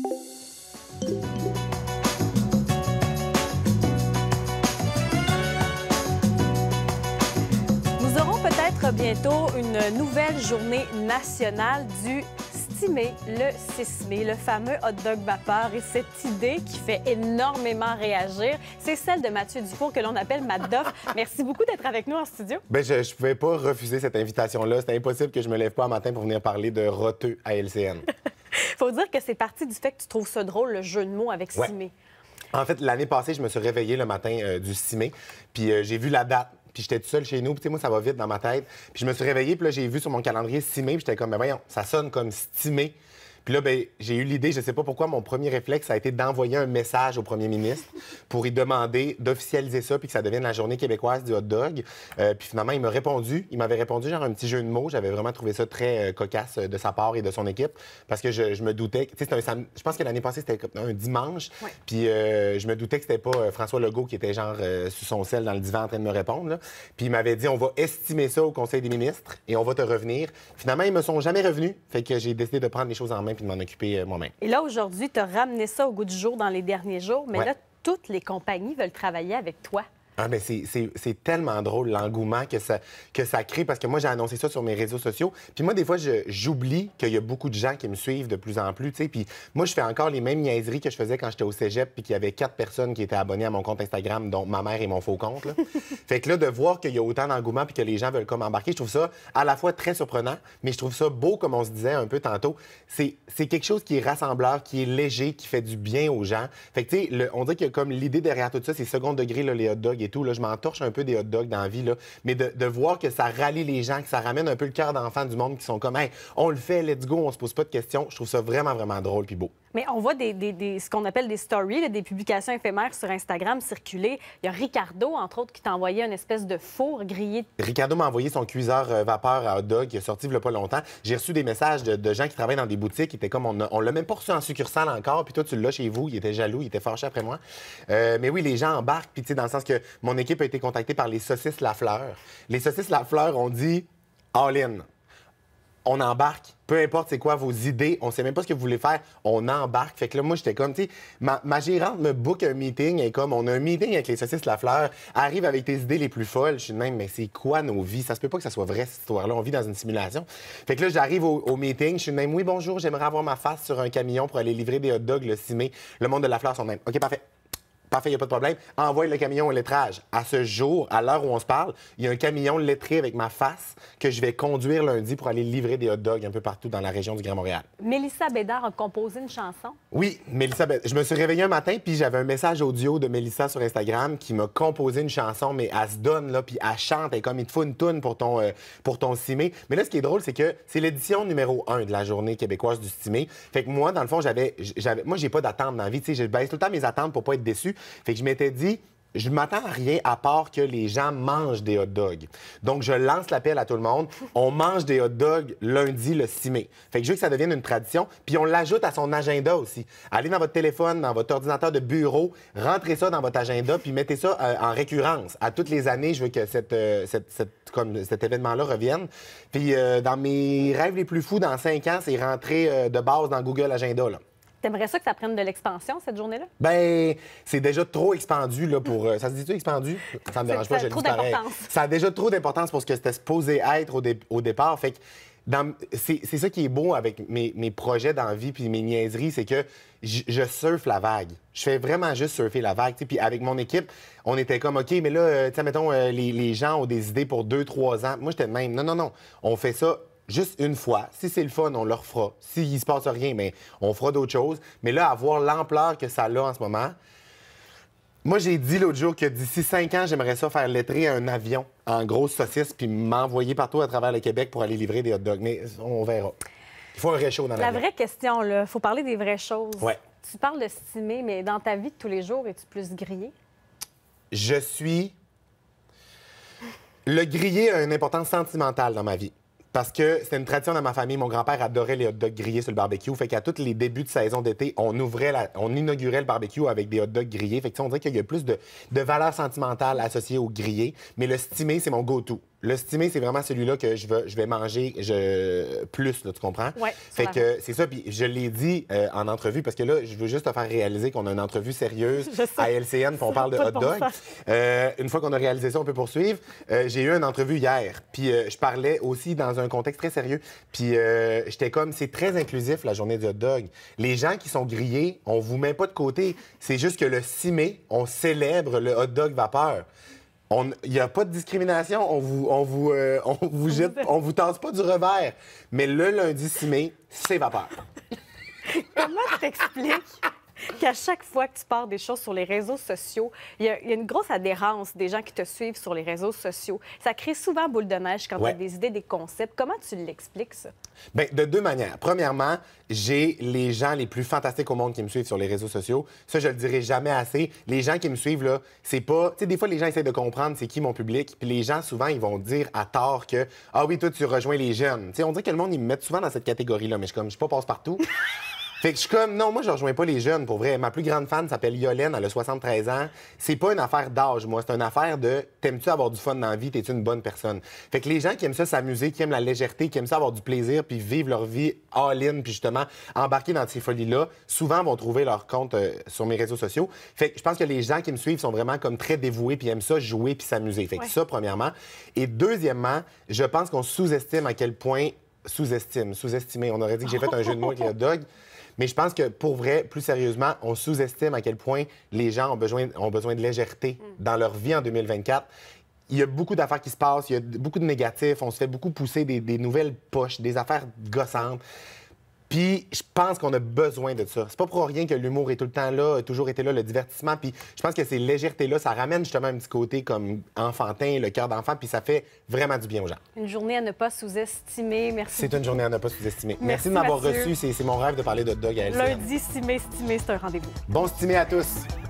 Nous aurons peut-être bientôt une nouvelle journée nationale du le 6 mai, le fameux hot dog vapeur. Et cette idée qui fait énormément réagir, c'est celle de Mathieu Dupont que l'on appelle Madoff. Merci beaucoup d'être avec nous en studio. Bien, je ne pouvais pas refuser cette invitation-là. C'est impossible que je me lève pas un matin pour venir parler de roteux à LCN. dire que c'est parti du fait que tu trouves ça drôle, le jeu de mots avec 6. En fait, l'année passée, je me suis réveillé le matin euh, du 6 mai, puis euh, j'ai vu la date. Puis j'étais tout seul chez nous, puis moi, ça va vite dans ma tête. Puis je me suis réveillé, puis là, j'ai vu sur mon calendrier 6 mai, puis j'étais comme, mais ben voyons, ça sonne comme 6 puis là, ben, j'ai eu l'idée, je ne sais pas pourquoi, mon premier réflexe a été d'envoyer un message au premier ministre pour y demander d'officialiser ça puis que ça devienne la journée québécoise du hot dog. Euh, puis finalement, il m'a répondu. Il m'avait répondu genre un petit jeu de mots. J'avais vraiment trouvé ça très euh, cocasse euh, de sa part et de son équipe parce que je, me doutais. Tu Un Je pense que l'année passée, c'était un dimanche. Puis je me doutais que c'était pas François Legault qui était genre sous son sel dans le divan en train de me répondre. Puis il m'avait dit on va estimer ça au Conseil des ministres et on va te revenir. Finalement, ils me sont jamais revenus. Fait que j'ai décidé de prendre les choses en main puis de m'en occuper euh, moi-même. Et là, aujourd'hui, tu as ramené ça au goût du jour dans les derniers jours, mais là, toutes les compagnies veulent travailler avec toi. Ah, mais c'est tellement drôle l'engouement que ça, que ça crée parce que moi j'ai annoncé ça sur mes réseaux sociaux. Puis moi des fois j'oublie qu'il y a beaucoup de gens qui me suivent de plus en plus, tu sais. Puis moi je fais encore les mêmes niaiseries que je faisais quand j'étais au cégep puis qu'il y avait quatre personnes qui étaient abonnées à mon compte Instagram dont ma mère et mon faux compte. Là. fait que là de voir qu'il y a autant d'engouement puis que les gens veulent comme embarquer, je trouve ça à la fois très surprenant, mais je trouve ça beau comme on se disait un peu tantôt. C'est quelque chose qui est rassembleur, qui est léger, qui fait du bien aux gens. Fait que tu sais, on dirait que comme l'idée derrière tout ça, c'est second degré là, les et tout, là, je m'entorche un peu des hot dogs dans la vie, là, mais de, voir que ça rallie les gens, que ça ramène un peu le cœur d'enfant du monde qui sont comme, hey, on le fait, let's go, on se pose pas de questions, je trouve ça vraiment, vraiment drôle puis beau. Mais on voit ce qu'on appelle des stories, des publications éphémères sur Instagram circuler. Il y a Ricardo, entre autres, qui t'a envoyé une espèce de four grillé. Ricardo m'a envoyé son cuiseur euh, vapeur à hot dog qui est sorti il n'y a pas longtemps. J'ai reçu des messages de, gens qui travaillent dans des boutiques qui étaient comme on, ne l'a même pas reçu en succursale encore, puis toi, tu l'as chez vous. Il était jaloux, il était fâché après moi. Euh, mais oui, les gens embarquent, puis tu sais, dans le sens que mon équipe a été contactée par les saucisses La Fleur. Les saucisses La Fleur ont dit all in on embarque. Peu importe c'est quoi vos idées, on sait même pas ce que vous voulez faire, on embarque. Fait que là, moi, j'étais comme, tu ma, ma, gérante me book un meeting et comme, on a un meeting avec les saucisses La Fleur, arrive avec tes idées les plus folles. Je suis même, mais c'est quoi nos vies? Ça se peut pas que ça soit vrai, cette histoire-là. On vit dans une simulation. Fait que là, j'arrive au, meeting, je suis même, oui, bonjour, j'aimerais avoir ma face sur un camion pour aller livrer des hot dogs le 6 mai. Le monde de La Fleur sont même, OK, parfait, Parfait, il n'y a pas de problème. Envoie le camion au lettrage. À ce jour, à l'heure où on se parle, il y a un camion lettré avec ma face que je vais conduire lundi pour aller livrer des hot dogs un peu partout dans la région du Grand Montréal. Mélissa Bédard a composé une chanson. Oui, Mélissa Bédard. Je me suis réveillé un matin, puis j'avais un message audio de Mélissa sur Instagram qui m'a composé une chanson, mais elle se donne, là, puis elle chante. Elle comme, il te faut une toune pour ton, euh, pour ton Mais là, ce qui est drôle, c'est que c'est l'édition numéro 1 de la journée québécoise du cimé. Fait que moi, dans le fond, j'avais, j'avais moi, j'ai pas d'attente dans la vie. Tu sais, je baisse tout le temps mes attentes pour pas être déçu. Fait que je m'étais dit, je ne m'attends à rien à part que les gens mangent des hot dogs. Donc, je lance l'appel à tout le monde. On mange des hot dogs lundi, le 6 mai. Fait que je veux que ça devienne une tradition. Puis on l'ajoute à son agenda aussi. Allez dans votre téléphone, dans votre ordinateur de bureau, rentrez ça dans votre agenda, puis mettez ça euh, en récurrence. À toutes les années, je veux que euh, cet événement-là revienne. Puis euh, dans mes rêves les plus fous, dans cinq ans, c'est rentrer de base dans Google Agenda. Là. T'aimerais ça que ça prenne de l'expansion cette journée-là? Ben, c'est déjà trop expandu là, pour. Euh, ça se dit-tu expandu? Ça me dérange pas, j'ai trop d'importance. Ça a déjà trop d'importance pour ce que c'était supposé être au, au départ. Fait que c'est ça qui est beau avec mes, mes projets d'envie puis mes niaiseries, c'est que je, surfe la vague. Je fais vraiment juste surfer la vague. Puis avec mon équipe, on était comme, OK, mais là, euh, mettons, euh, les, les, gens ont des idées pour deux, trois ans. Moi, j'étais de même. Non, non, non. On fait ça juste une fois. Si c'est le fun, on le refera. S'il se passe rien, mais on fera d'autres choses. Mais là, avoir l'ampleur que ça a en ce moment, moi, j'ai dit l'autre jour que d'ici cinq ans, j'aimerais ça faire lettrer un avion en grosse saucisse puis m'envoyer partout à travers le Québec pour aller livrer des hot dogs. Mais on verra. Il faut un réchaud dans la La vraie question, là, il faut parler des vraies choses. Tu parles de stimer, mais dans ta vie de tous les jours, es-tu plus grillé? Je suis. Le grillé a une importance sentimentale dans ma vie. Parce que c'est une tradition dans ma famille. Mon grand-père adorait les hot dogs grillés sur le barbecue. Fait qu'à tous les débuts de saison d'été, on ouvrait, on inaugurait le barbecue avec des hot dogs grillés. Fait que on dirait qu'il y a plus de, de valeur sentimentale associée au grillé. Mais le stimé, c'est mon go-to. Le stimé, c'est vraiment celui-là que je vais, je vais manger je... plus, tu comprends? Oui. Fait que c'est ça. Puis je l'ai dit euh, en entrevue, parce que là, je veux juste te faire réaliser qu'on a une entrevue sérieuse à LCN, on parle de hot dog. Euh, une fois qu'on a réalisé ça, on peut poursuivre. Euh, j'ai eu une entrevue hier, puis je parlais aussi dans un contexte très sérieux. Puis j'étais comme, c'est très inclusif, la journée du hot dog. Les gens qui sont grillés, on vous met pas de côté. C'est juste que le 6 mai, on célèbre le hot dog vapeur. Il n'y a pas de discrimination, on vous, on vous, euh, on vous jette, on vous tente pas du revers. Mais le lundi 6 mai, c'est vapeur. Comment t'expliques qu'à chaque fois que tu pars des choses sur les réseaux sociaux, il y, a, une grosse adhérence des gens qui te suivent sur les réseaux sociaux. Ça crée souvent boule de neige quand tu as des idées, des concepts. Comment tu l'expliques, ça? Bien, de deux manières. Premièrement, j'ai les gens les plus fantastiques au monde qui me suivent sur les réseaux sociaux. Ça, je le dirai jamais assez. Les gens qui me suivent, là, c'est pas... Tu sais, des fois, les gens essayent de comprendre c'est qui mon public. Puis les gens, souvent, ils vont dire à tort que « Ah oui, toi, tu rejoins les jeunes. » Tu sais, on dirait que le monde, ils me mettent souvent dans cette catégorie-là. Mais je suis comme, je suis pas passe-partout. Fait que je comme, non, moi, je rejoins pas les jeunes, pour vrai. Ma plus grande fan s'appelle Yolène, elle a 73 ans. C'est pas une affaire d'âge, moi. C'est une affaire de t'aimes-tu avoir du fun dans la vie, t'es-tu une bonne personne. Fait que les gens qui aiment ça s'amuser, qui aiment la légèreté, qui aiment ça avoir du plaisir, puis vivre leur vie all-in, puis justement embarquer dans ces folies-là, souvent vont trouver leur compte euh, sur mes réseaux sociaux. Fait que je pense que les gens qui me suivent sont vraiment comme très dévoués, puis aiment ça, jouer, puis s'amuser. Fait que ça, premièrement. Et deuxièmement, je pense qu'on sous-estime à quel point sous-estime, sous-estimé. On aurait dit que j'ai fait un jeu de mots avec le dog. Mais je pense que pour vrai, plus sérieusement, on sous-estime à quel point les gens ont besoin, ont besoin de légèreté mm. dans leur vie en 2024 il y a beaucoup d'affaires qui se passent, il y a beaucoup de négatifs, on se fait beaucoup pousser des, des nouvelles poches, des affaires gossantes. Puis je pense qu'on a besoin de ça. C'est pas pour rien que l'humour est tout le temps là, a toujours été là, le divertissement. Puis je pense que ces légèretés-là, ça ramène justement un petit côté comme enfantin, le cœur d'enfant, puis ça fait vraiment du bien aux gens. Une journée à ne pas sous-estimer. Merci. C'est une journée à ne pas sous-estimer. Merci, de m'avoir reçu. C'est mon rêve de parler de dog à Lundi, stimé, stimé, c'est un rendez-vous. Bon stimé à tous.